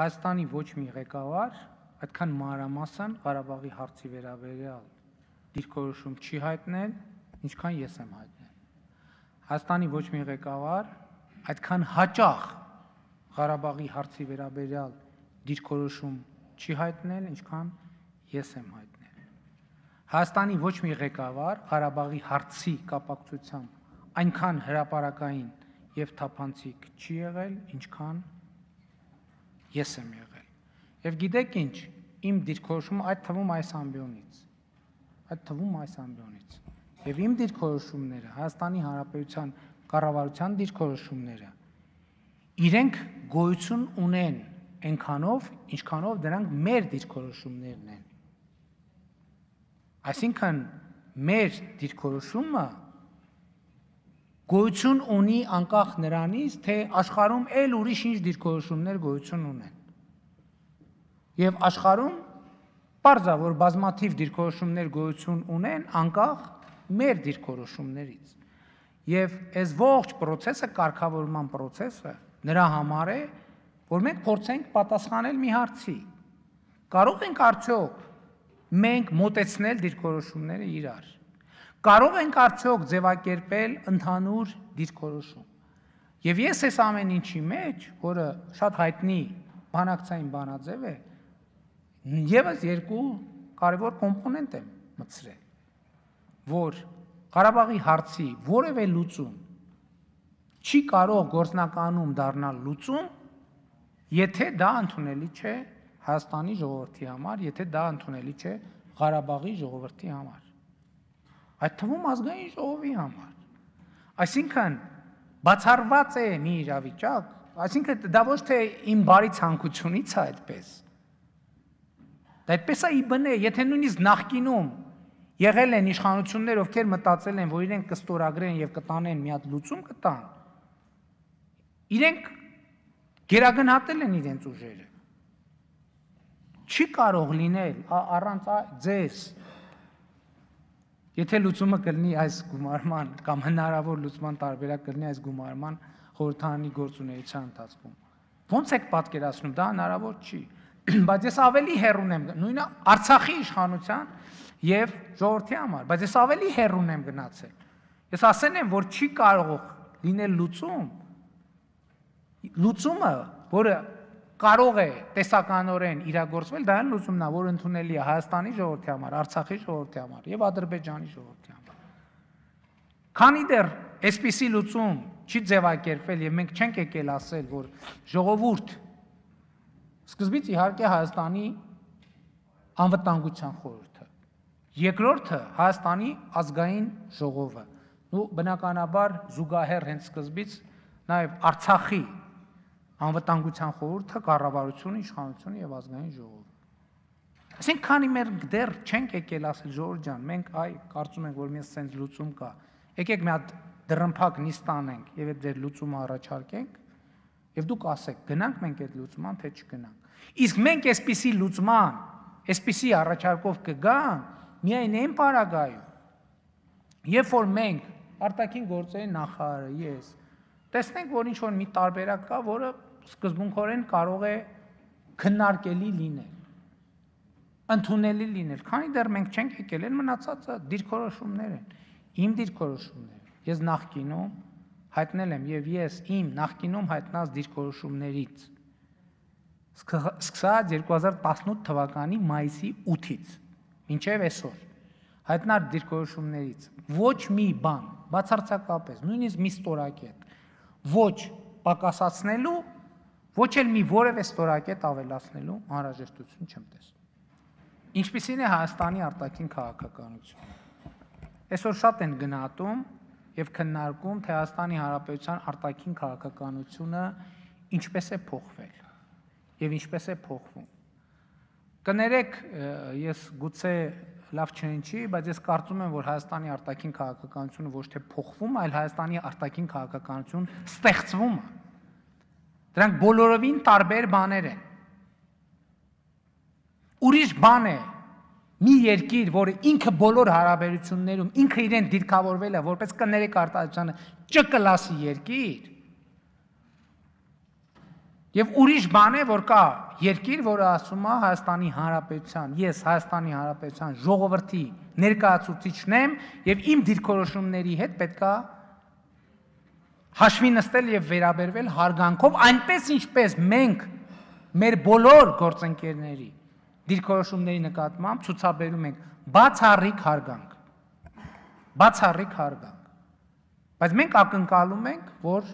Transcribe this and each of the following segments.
Հայաստանի ոչ մի ղեկավար այդքան մանրամասն Ղարաբաղի հարցի վերաբերյալ դիրքորոշում չի հայտնել, ինչքան ես եմ հայտնել։ Հայաստանի ոչ մի ղեկավար այդքան հաճախ Ղարաբաղի հարցի վերաբերյալ դիրքորոշում չի հայտնել, ինչքան ես եմ հայտնել։ Հայաստանի ոչ մի ղեկավար Ղարաբաղի հարցի կապակցությամբ այնքան հրաապարական եւ թափանցիկ չի եղել, ինչքան ես եմ եղել։ Եվ գիտեք ինչ, իմ դիրքորոշումը այդ թվում այս ամբիոնից, այդ թվում այս ամբիոնից։ Եվ իմ դիրքորոշումները, Հայաստանի Հանրապետության կառավարության դիրքորոշումները իրենք գոյություն ունեն այնքանով, ինչքանով դրանք մեր դիրքորոշումներն են։ Այսինքն մեր դիրքորոշումը գոյություն ունի անկախ նրանից, թե աշխարհում էլ ուրիշ ինչ դիրքորոշումներ գոյություն ունեն։ Եվ աշխարհում Պարզա որ բազմաթիվ դիրքորոշումներ գոյություն ունեն անկախ մեր դիրքորոշումներից։ Եվ այս ողջ process-ը կարգավորման process-ը նրա համար է, որ մենք փորձենք պատասխանել մի հարցի։ Կարող ենք արդյոք մենք մտեցնել դիրքորոշումները իրար։ Կարող ենք արդյոք ձևակերպել ընդհանուր դիրքորոշում։ Եվ ես այս ամեն ինչի մեջ, որը շատ հայտնի բանակցային բանաձև է, եւս երկու կարևոր կոմպոնենտ եմ մտցրել, որ Ղարաբաղի հարցի որևէ լուծում չի կարող գործնականում դառնալ լուծում, եթե դա ընդունելի չէ Հայաստանի ժողովրդի համար, եթե դա ընդունելի չէ Ղարաբաղի ժողովրդի համար այդ թվում ազգային ժողովի համար։ Այսինքն բացառված է մի իրավիճակ, այսինքն դա ոչ թե իմ բարի ցանկությունից է այդպես։ Դա այդպես է իբնե, եթե նույնիսկ նախկինում եղել են իշխանություններ, ովքեր մտածել են, որ իրենք կստորագրեն եւ կտանեն մի հատ լուծում կտան, իրենք գերագնահատել են իրենց ուժերը։ Չի կարող լինել առանց ձեզ Եթե լուծումը կլինի այս գումարման կամ հնարավոր լուծման տարբերակ կլինի այս գումարման խորհրդանի գործունեության ընթացքում։ Ոնց եք պատկերացնում, դա հնարավոր չի։ Բայց ես ավելի հեռուն եմ, նույնը Արցախի իշխանության եւ ժողովրդի համար, բայց ես ավելի հեռուն եմ գնացել։ Ես ասեն եմ, որ չի կարող լինել լուծում։ Լուծումը, որը կարող է տեսականորեն իրագործվել, դա այն լուծումն է, որ ընդունելի է Հայաստանի ժողովրդի համար, Արցախի ժողովրդի համար եւ Ադրբեջանի ժողովրդի համար։ Քանի դեռ այսպիսի լուծում չի ձևակերպվել եւ մենք չենք եկել ասել, որ ժողովուրդ սկզբից իհարկե Հայաստանի անվտանգության խորհուրդը, երկրորդը Հայաստանի ազգային ժողովը, ու բնականաբար զուգահեռ հենց սկզբից նաեւ Արցախի անվտանգության խորհուրդը, կառավարությունը, իշխանությունը եւ ազգային ժողովը։ Այսինքն, քանի մենք դեռ չենք եկել ասել Ժորժ ջան, մենք այ կարծում ենք, որ մենք սենց լուծում կա։ Եկեք մի հատ դրմփակ նիստ անենք եւ այդ ձեր լուծումը առաջարկենք։ Եվ դուք ասեք, գնանք մենք այդ լուծման, թե չգնանք։ Իսկ մենք այսպիսի լուծման, այսպիսի առաջարկով կգանք միայն այն պարագայում, երբ որ մենք արտաքին գործերի նախարարը ես տեսնենք, որ ինչ որ մի տարբերակ կա, որը սկզբունքորեն կարող է քննարկելի լինել ընդունելի լինել քանի դեռ մենք չենք եկել են մնացածը դիրքորոշումներ են իմ դիրքորոշումները ես նախկինում հայտնել եմ եւ ես իմ նախկինում հայտնած դիրքորոշումներից սկսած 2018 թվականի մայիսի 8-ից մինչև այսօր հայտնար դիրքորոշումներից ոչ մի բան բացարձակապես նույնիսկ մի ստորակետ ոչ պակասացնելու ոչ էլ մի որևէ ստորակետ ավելացնելու անհրաժեշտություն չեմ տեսնում։ Ինչպիսին է Հայաստանի արտաքին քաղաքականությունը։ Այսօր շատ են գնահատում եւ քննարկում, թե Հայաստանի Հանրապետության արտաքին քաղաքականությունը ինչպես է փոխվել եւ ինչպես է փոխվում։ Կներեք, ես գուցե լավ չեն չի, բայց ես կարծում եմ, որ Հայաստանի արտաքին քաղաքականությունը ոչ թե փոխվում, այլ Հայաստանի արտաքին քաղաքականություն ստեղծվում է Դրանք բոլորովին տարբեր բաներ են։ Ուրիշ բան է մի երկիր, որը ինքը բոլոր հարաբերություններում ինքը իրեն դիրքավորվել է որպես կներեք արտադրությանը ճկլասի երկիր։ Եվ ուրիշ բան է, որ կա երկիր, որը ասում է Հայաստանի Հանրապետության, ես Հայաստանի Հանրապետության ժողովրդի ներկայացուցիչն եմ եւ իմ դիրքորոշումների հետ պետքա հաշվի նստել եւ վերաբերվել հարգանքով, այնպես ինչպես մենք մեր բոլոր գործընկերների դիրքորոշումների նկատմամբ ցուցաբերում ենք բացառիկ հարգանք։ Բացառիկ հարգանք։ Բայց մենք ակնկալում ենք, որ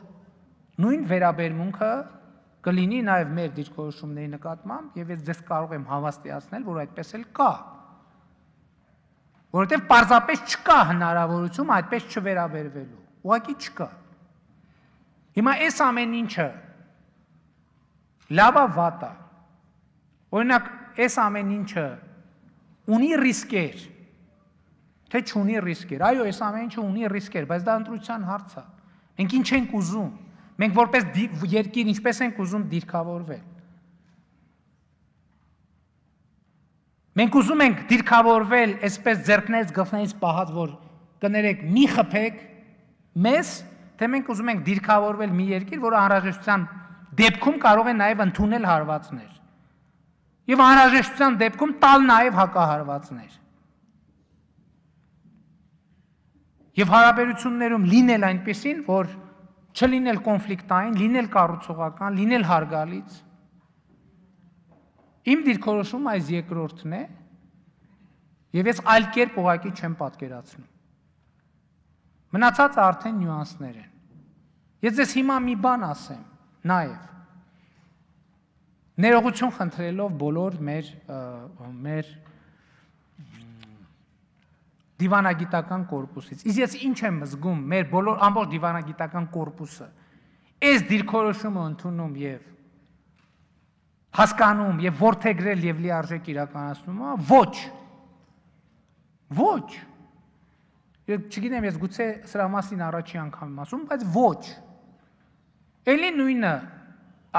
նույն վերաբերմունքը կլինի նաև մեր դիրքորոշումների նկատմամբ եւ ես ձեզ կարող եմ հավաստիացնել, որ այդպես էլ կա։ Որովհետեւ պարզապես չկա հնարավորություն այդպես չվերաբերվելու։ Ուղղակի չկա։ չկ Հիմա այս ամեն ինչը լավա վատա։ Օրինակ, այս ամեն ինչը ունի ռիսկեր։ Թե չունի ռիսկեր։ Այո, այս ամեն ինչը ունի ռիսկեր, բայց դա ընտրության հարց է։ Մենք ինչ ենք ուզում։ Մենք որպես երկիր ինչպես ենք ուզում դիրքավորվել։ Մենք ուզում ենք դիրքավորվել այսպես ձերքներից գլխներից պահած, որ կներեք, մի խփեք մեզ թե մենք ուզում ենք դիրքավորվել մի երկիր, որը անհրաժեշտության դեպքում կարող է նաև ընդունել հարվածներ։ Եվ անհրաժեշտության դեպքում տալ նաև հակահարվածներ։ Եվ հարաբերություններում լինել այնպեսին, որ չլինել կոնֆլիկտային, լինել կառուցողական, լինել հարգալից։ Իմ դիրքորոշումը այս երկրորդն է, եւ ես այլ կերպ ուղակի չեմ պատկերացնում։ Մնացածը արդեն նյուանսներ են։ Ես ձեզ հիմա մի բան ասեմ, նաև ներողություն խնդրելով բոլոր մեր մեր դիվանագիտական կորպուսից։ Իսկ ես ինչ եմ զգում մեր բոլոր ամբողջ դիվանագիտական կորպուսը։ Այս դիրքորոշումը ընդունում եւ հասկանում եւ որթեգրել եւ լիարժեք իրականացնում, ոչ։ Ոչ։ Եկ չգիտեմ, ես գուցե սրա մասին առաջի անգամ եմ ասում, բայց ոչ։ Էլի նույնը։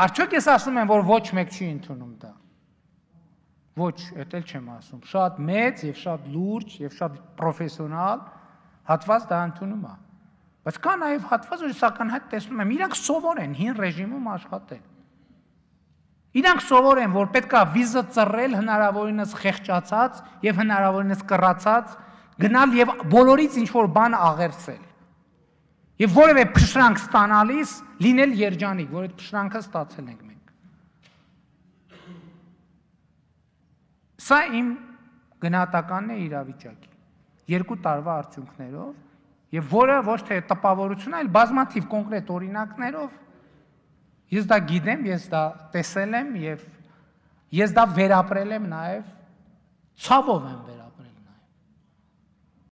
Արդյոք ես ասում եմ, որ ոչ մեկ չի ընդունում դա։ Ոչ, դա էլ չեմ ասում։ Շատ մեծ եւ շատ լուրջ եւ շատ պրոֆեսիոնալ հատված դա ընդունում է։ Բայց կա նաեւ հատված, որ սականհայտ տեսնում եմ, իրանք սովոր են հին ռեժիմում աշխատել։ Իրանք սովոր են, որ պետքա վիզա ծռել հնարավորինս խեղճացած եւ հնարավորինս կռացած գնալ եւ բոլորից ինչ որ բան աղերսել։ Եվ որևէ փշրանք ստանալիս լինել երջանիկ, որ այդ փշրանքը ստացել ենք մենք։ Սա իմ գնահատականն է իրավիճակի։ Երկու տարվա արդյունքներով եւ որը ոչ թե տպավորություն, այլ բազմաթիվ կոնկրետ օրինակներով ես դա գիտեմ, ես դա տեսել եմ եւ ես դա վերապրել եմ նաեւ ցավով եմ վերապրել